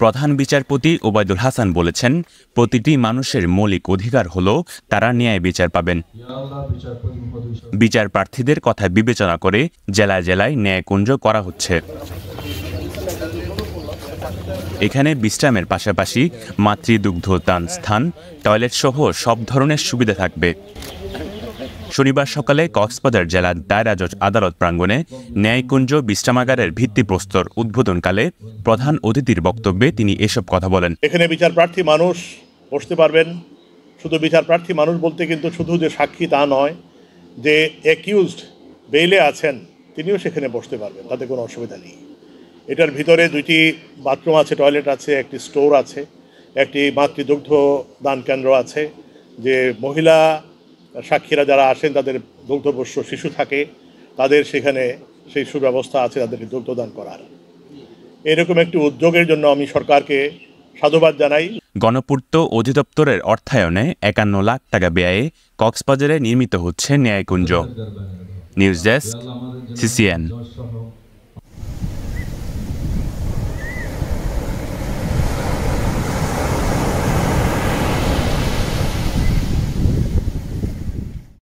প্রধান বিচারপতি ওবায়দুল হাসান বলেছেন প্রতিটি মানুষের মৌলিক অধিকার হল তারা ন্যায় বিচার পাবেন বিচার প্রার্থীদের কথা বিবেচনা করে জেলায় জেলায় ন্যায়কুঞ্জ করা হচ্ছে এখানে বিশ্রামের পাশাপাশি মাতৃদুগ্ধদান স্থান টয়লেট সহ সব ধরনের সুবিধা থাকবে শনিবার সকালে কক্সবাজার জেলার দায়রা জজ আদালত প্রাঙ্গণে ন্যায়কুঞ্জ বিশ্রামাগারের ভিত্তিপ্রস্তর উদ্বোধনকালে প্রধান অতিথির বক্তব্যে তিনি এসব কথা বলেন এখানে বিচার প্রার্থী মানুষ বসতে পারবেন শুধু বিচার প্রার্থী মানুষ বলতে কিন্তু শুধু যে সাক্ষী তা নয় যে অ্যাকিউজড বেইলে আছেন তিনিও সেখানে বসতে পারবেন তাতে কোনো অসুবিধা নেই এটার ভিতরে দুইটি বাথরুম আছে টয়লেট আছে একটি স্টোর আছে একটি মাতৃদুগ্ধ দান কেন্দ্র আছে যে মহিলা সাক্ষীরা যারা আসেন তাদের দুগ্ধপোষ্য শিশু থাকে তাদের সেখানে সেই সুব্যবস্থা আছে তাদেরকে দুগ্ধদান করার এরকম একটি উদ্যোগের জন্য আমি সরকারকে সাধুবাদ জানাই গণপূর্ত অধিদপ্তরের অর্থায়নে একান্ন লাখ টাকা ব্যয়ে কক্সবাজারে নির্মিত হচ্ছে ন্যায়কুঞ্জ নিউজ ডেস্ক সিসিএন